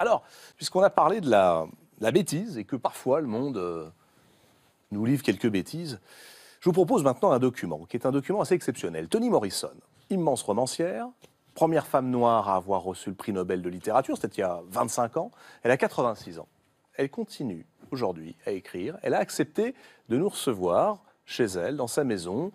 Alors, puisqu'on a parlé de la, bêtise et que parfois le monde euh, nous livre quelques bêtises, je vous propose maintenant un document qui est un document assez exceptionnel. Toni Morrison, immense romancière, première femme noire à avoir reçu le prix Nobel de littérature, c'était il y a 25 ans, elle a 86 ans. Elle continue aujourd'hui à écrire. Elle a accepté de nous recevoir chez elle, dans sa maison.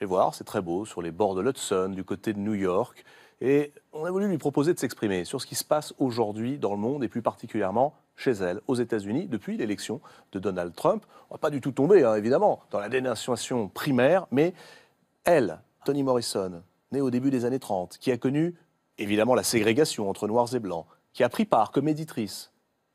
Et voir, c'est très beau, sur les bords de l'Hudson, du côté de New York. Et on a voulu lui proposer de s'exprimer sur ce qui se passe aujourd'hui dans le monde et plus particulièrement chez elle, aux États-Unis, depuis l'élection de Donald Trump. On va pas du tout tombé, hein, évidemment, dans la dénonciation primaire, mais elle, Toni Morrison, née au début des années 30, qui a connu évidemment la ségrégation entre noirs et blancs, qui a pris part comme éditrice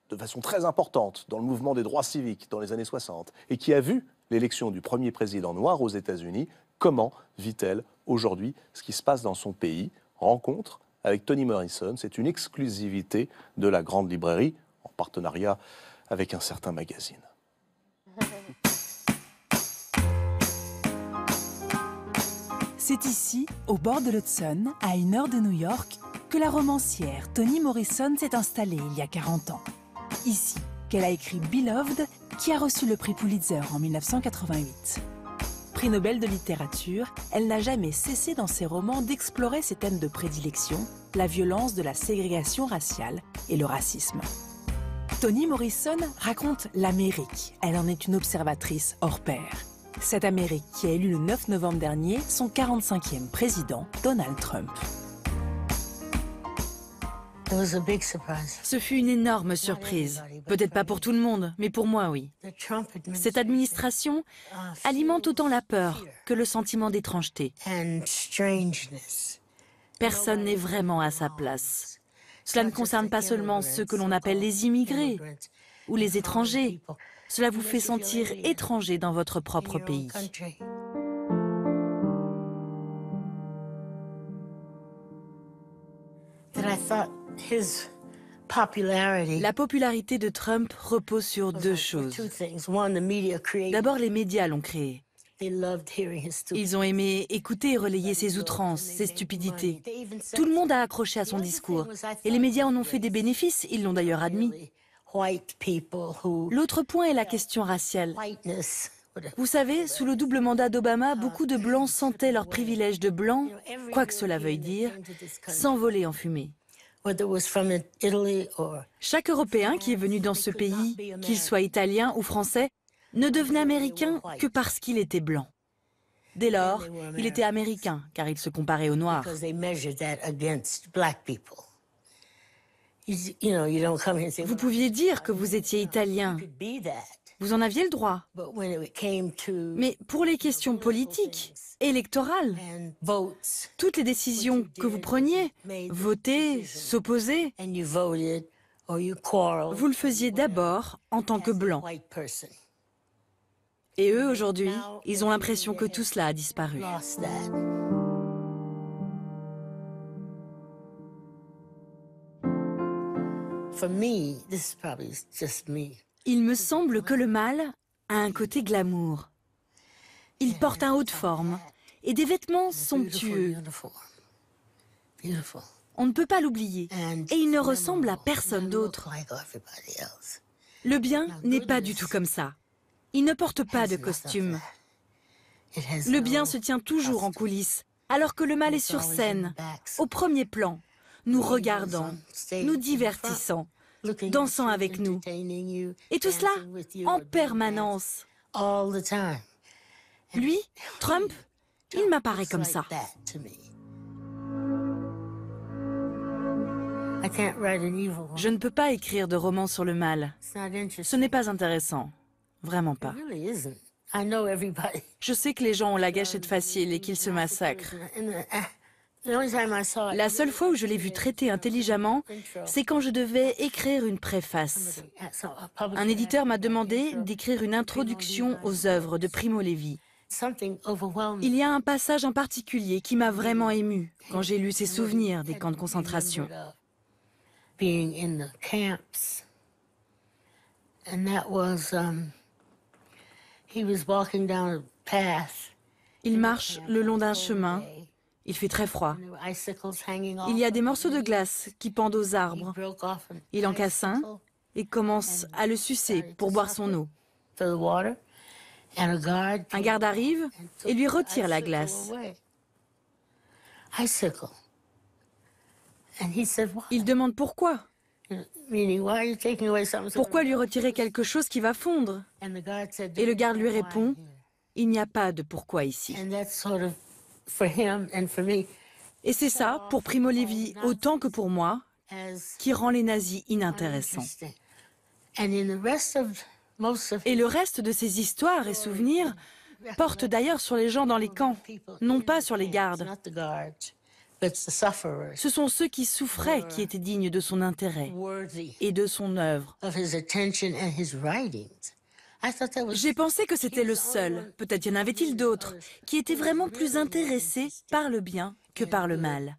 de façon très importante dans le mouvement des droits civiques dans les années 60, et qui a vu l'élection du premier président noir aux États-Unis, comment vit-elle aujourd'hui ce qui se passe dans son pays rencontre avec Tony Morrison. C'est une exclusivité de la grande librairie en partenariat avec un certain magazine. C'est ici, au bord de l'Hudson, à une heure de New York, que la romancière Toni Morrison s'est installée il y a 40 ans. Ici, qu'elle a écrit Beloved, qui a reçu le prix Pulitzer en 1988. Prix Nobel de littérature, elle n'a jamais cessé dans ses romans d'explorer ses thèmes de prédilection, la violence de la ségrégation raciale et le racisme. Toni Morrison raconte l'Amérique. Elle en est une observatrice hors pair. Cette Amérique qui a élu le 9 novembre dernier son 45e président, Donald Trump. Ce fut une énorme surprise. Peut-être pas pour tout le monde, mais pour moi, oui. Cette administration alimente autant la peur que le sentiment d'étrangeté. Personne n'est vraiment à sa place. Cela ne concerne pas seulement ceux que l'on appelle les immigrés ou les étrangers. Cela vous fait sentir étranger dans votre propre pays. La popularité de Trump repose sur deux choses. D'abord, les médias l'ont créé. Ils ont aimé écouter et relayer ses outrances, ses stupidités. Tout le monde a accroché à son discours. Et les médias en ont fait des bénéfices, ils l'ont d'ailleurs admis. L'autre point est la question raciale. Vous savez, sous le double mandat d'Obama, beaucoup de Blancs sentaient leur privilège de Blanc, quoi que cela veuille dire, s'envoler en fumée. Chaque Européen qui est venu dans ce pays, qu'il soit italien ou français, ne devenait américain que parce qu'il était blanc. Dès lors, il était américain car il se comparait aux Noirs. Vous pouviez dire que vous étiez italien, vous en aviez le droit. Mais pour les questions politiques, électorales, toutes les décisions que vous preniez, voter, s'opposer, vous le faisiez d'abord en tant que blanc. Et eux, aujourd'hui, ils ont l'impression que tout cela a disparu. Il me semble que le mal a un côté glamour. Il porte un haut de forme et des vêtements somptueux. On ne peut pas l'oublier. Et il ne ressemble à personne d'autre. Le bien n'est pas du tout comme ça. Il ne porte pas de costume. Le bien se tient toujours en coulisses, alors que le mal est sur scène, au premier plan, nous regardant, nous divertissant dansant avec nous. Et tout cela en permanence. Lui, Trump, il m'apparaît comme ça. Je ne peux pas écrire de roman sur le mal. Ce n'est pas intéressant. Vraiment pas. Je sais que les gens ont la gâchette facile et qu'ils se massacrent. La seule fois où je l'ai vu traiter intelligemment, c'est quand je devais écrire une préface. Un éditeur m'a demandé d'écrire une introduction aux œuvres de Primo Levi. Il y a un passage en particulier qui m'a vraiment ému quand j'ai lu ses souvenirs des camps de concentration. Il marche le long d'un chemin il fait très froid. Il y a des morceaux de glace qui pendent aux arbres. Il en casse un et commence à le sucer pour boire son eau. Un garde arrive et lui retire la glace. Il demande pourquoi. Pourquoi lui retirer quelque chose qui va fondre Et le garde lui répond, il n'y a pas de pourquoi ici. Et c'est ça, pour Primo Levi, autant que pour moi, qui rend les nazis inintéressants. Et le reste de ces histoires et souvenirs portent d'ailleurs sur les gens dans les camps, non pas sur les gardes. Ce sont ceux qui souffraient qui étaient dignes de son intérêt et de son œuvre. J'ai pensé que c'était le seul, peut-être y en avait-il d'autres, qui étaient vraiment plus intéressés par le bien que par le mal.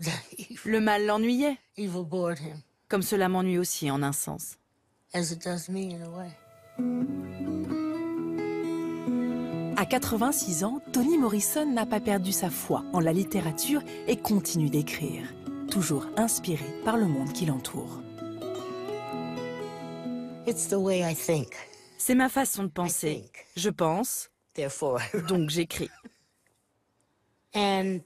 Le mal l'ennuyait, comme cela m'ennuie aussi en un sens. À 86 ans, Toni Morrison n'a pas perdu sa foi en la littérature et continue d'écrire, toujours inspiré par le monde qui l'entoure. C'est ma façon de penser. Je pense, donc j'écris. Et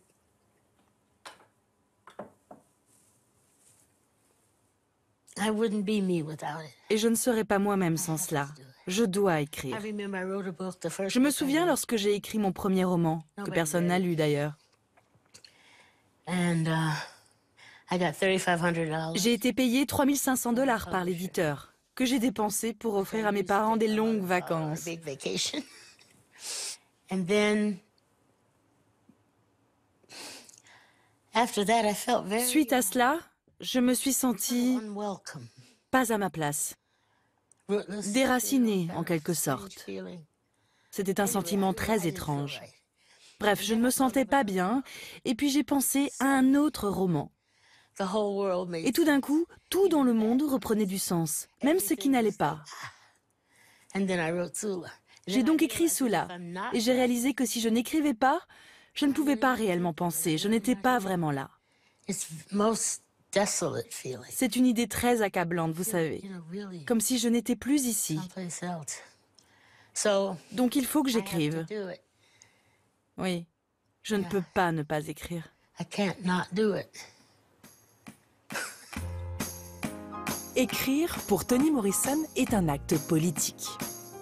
je ne serais pas moi-même sans cela. Je dois écrire. Je me souviens lorsque j'ai écrit mon premier roman, que personne n'a lu d'ailleurs. Uh, j'ai été payé 3500 dollars par oh, l'éditeur que j'ai dépensé pour offrir à mes parents des longues vacances. Suite à cela, je me suis sentie pas à ma place, déracinée en quelque sorte. C'était un sentiment très étrange. Bref, je ne me sentais pas bien, et puis j'ai pensé à un autre roman et tout d'un coup, tout dans le monde reprenait du sens, même ce qui n'allait pas. J'ai donc écrit Sula, et j'ai réalisé que si je n'écrivais pas, je ne pouvais pas réellement penser, je n'étais pas vraiment là. C'est une idée très accablante, vous savez, comme si je n'étais plus ici. Donc il faut que j'écrive. Oui, je ne peux pas ne pas écrire. Écrire, pour Toni Morrison, est un acte politique.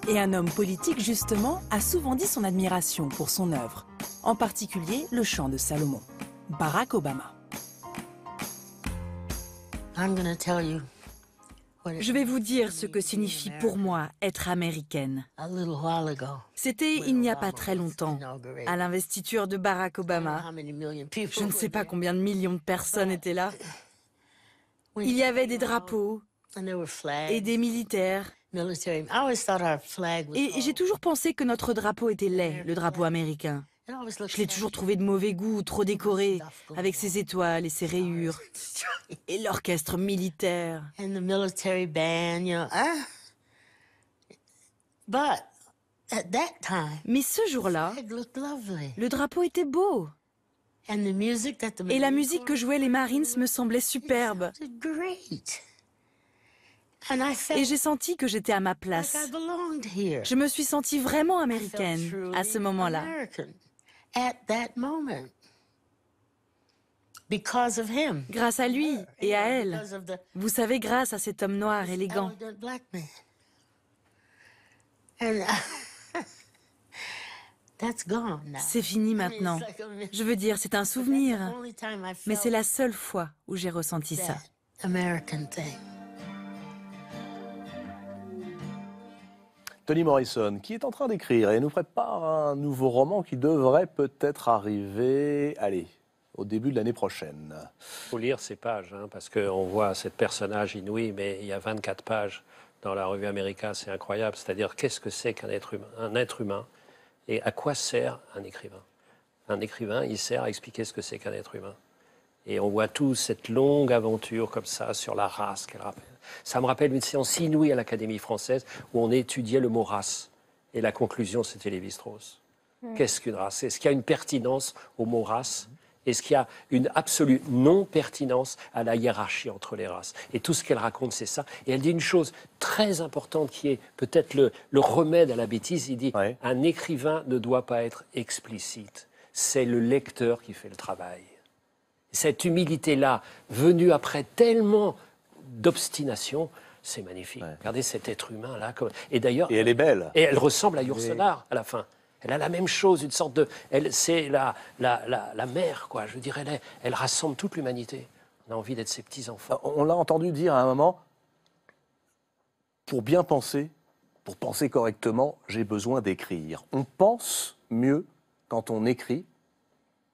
Et un homme politique, justement, a souvent dit son admiration pour son œuvre, en particulier le chant de Salomon, Barack Obama. Je vais vous dire ce que signifie pour moi être américaine. C'était il n'y a pas très longtemps, à l'investiture de Barack Obama. Je ne sais pas combien de millions de personnes étaient là. Il y avait des drapeaux, et des militaires. Et j'ai toujours pensé que notre drapeau était laid, le drapeau américain. Je l'ai toujours trouvé de mauvais goût, trop décoré, avec ses étoiles et ses rayures. Et l'orchestre militaire. Mais ce jour-là, le drapeau était beau. Et la musique que jouaient les Marines me semblait superbe. Et j'ai senti que j'étais à ma place. Je me suis sentie vraiment américaine à ce moment-là. Grâce à lui et à elle. Vous savez, grâce à cet homme noir élégant. Uh, c'est fini maintenant. Je veux dire, c'est un souvenir. Mais c'est la seule fois où j'ai ressenti ça. Tony Morrison, qui est en train d'écrire et nous prépare un nouveau roman qui devrait peut-être arriver, allez, au début de l'année prochaine. Il faut lire ces pages, hein, parce qu'on voit cette personnage inouï, mais il y a 24 pages dans la revue America, c'est incroyable. C'est-à-dire, qu'est-ce que c'est qu'un être humain, un être humain et à quoi sert un écrivain Un écrivain, il sert à expliquer ce que c'est qu'un être humain. Et on voit toute cette longue aventure comme ça sur la race qu'elle rappelle ça me rappelle une séance inouïe à l'Académie française où on étudiait le mot race. Et la conclusion, c'était Lévi-Strauss. Hmm. Qu'est-ce qu'une race Est-ce qu'il y a une pertinence au mot race est-ce qu'il y a une absolue non-pertinence à la hiérarchie entre les races Et tout ce qu'elle raconte, c'est ça. Et elle dit une chose très importante qui est peut-être le, remède à la bêtise. Il dit un écrivain ne doit pas être explicite. C'est le lecteur qui fait le travail. Cette humilité-là, venue après tellement d'obstination. C'est magnifique. Regardez cet être humain là. Et d'ailleurs. Et elle est belle. Et elle ressemble à Yourcenar à la fin. Elle a la même chose, une sorte de. Elle, c'est la, la, mère, quoi. Je veux elle, rassemble toute l'humanité. On a envie d'être ses petits-enfants. Ah, on l'a entendu dire à un moment pour bien penser, pour penser correctement, j'ai besoin d'écrire. On pense mieux quand on écrit.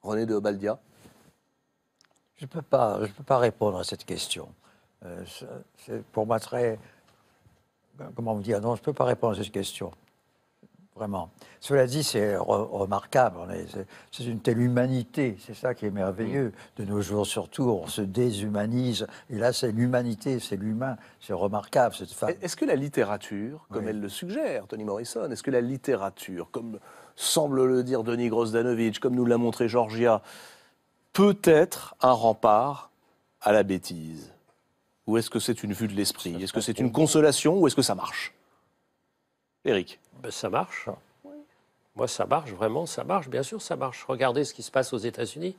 René de Obaldia Je ne peux, peux pas répondre à cette question. Euh, c'est pour moi très. Ben, comment vous dire Non, je ne peux pas répondre à cette question. Vraiment. Cela dit, c'est remarquable. C'est une telle humanité. C'est ça qui est merveilleux. Mm. De nos jours, surtout, on se déshumanise. Et là, c'est l'humanité, c'est l'humain. C'est remarquable, cette femme. Est-ce que la littérature, comme elle le suggère, Tony Morrison, est-ce que la littérature, comme semble le dire Denis Grosdanovich, comme nous l'a montré Georgia, peut être un rempart à la bêtise ou est-ce que c'est une vue de l'esprit Est-ce que c'est une consolation ou est-ce que ça marche Eric ben, Ça marche. Moi, ça marche, vraiment, ça marche, bien sûr, ça marche. Regardez ce qui se passe aux États-Unis.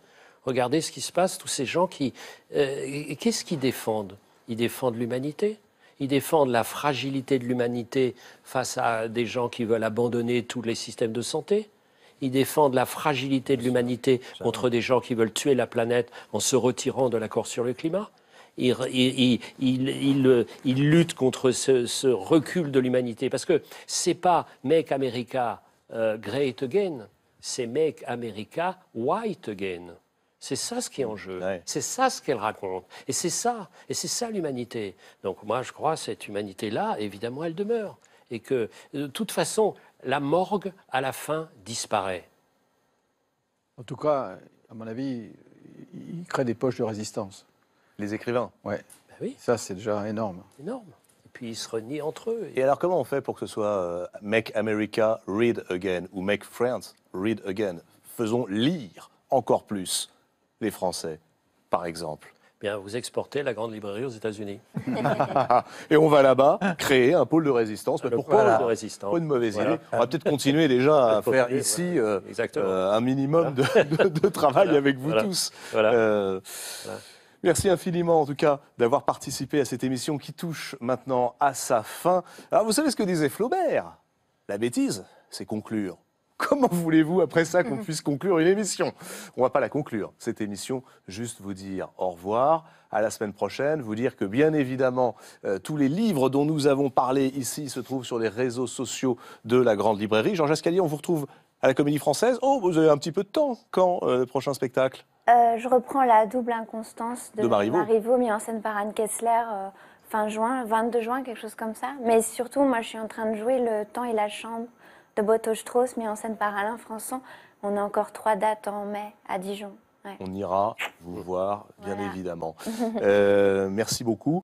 Regardez ce qui se passe, tous ces gens qui. Euh, qu'est-ce qu'ils défendent Ils défendent l'humanité. Ils défendent la fragilité de l'humanité face à des gens qui veulent abandonner tous les systèmes de santé. Ils défendent la fragilité de l'humanité contre des gens qui veulent tuer la planète en se retirant de l'accord sur le climat il, euh, il, lutte contre ce, recul de l'humanité. Parce que c'est pas Make America euh, Great Again, c'est Make America White Again. C'est ça ce qui est en jeu. C'est ça ce qu'elle raconte. Et c'est ça. Et c'est ça l'humanité. Donc moi, je crois cette humanité-là, évidemment, elle demeure. Et que, de toute façon, la morgue, à la fin, disparaît. En tout cas, à mon avis, il crée des poches de résistance. Les écrivains, ouais. Bah oui. Ça, c'est déjà énorme. Énorme. Et puis ils se renient entre eux. Et alors, comment on fait pour que ce soit euh, Make America Read Again ou Make France Read Again Faisons lire encore plus les Français, par exemple. Bien, vous exportez la grande librairie aux États-Unis. et on va là-bas créer un pôle de résistance. Mais pourquoi pôle de résistance. une mauvaise idée. On va peut-être continuer déjà à faire ici euh, euh, un minimum de, travail avec vous tous. Voilà. Merci infiniment en tout cas d'avoir participé à cette émission qui touche maintenant à sa fin. Alors vous savez ce que disait Flaubert La bêtise, c'est conclure. Comment voulez-vous après ça qu'on puisse conclure une émission On va pas la conclure, cette émission, juste vous dire au revoir, à la semaine prochaine, vous dire que bien évidemment, euh, tous les livres dont nous avons parlé ici se trouvent sur les réseaux sociaux de la Grande Librairie. Jean Jascalier, on vous retrouve la Comédie Française. Oh, vous avez un petit peu de temps. Quand euh, le prochain spectacle euh, Je reprends la double inconstance de, de Marivaux. mis en scène par Anne Kessler. Euh, fin juin, 22 juin, quelque chose comme ça. Mais surtout, moi, je suis en train de jouer Le Temps et la Chambre de Boto Strauss, mis en scène par Alain Françon. On a encore trois dates en mai à Dijon. On ira vous voir, bien évidemment. merci beaucoup.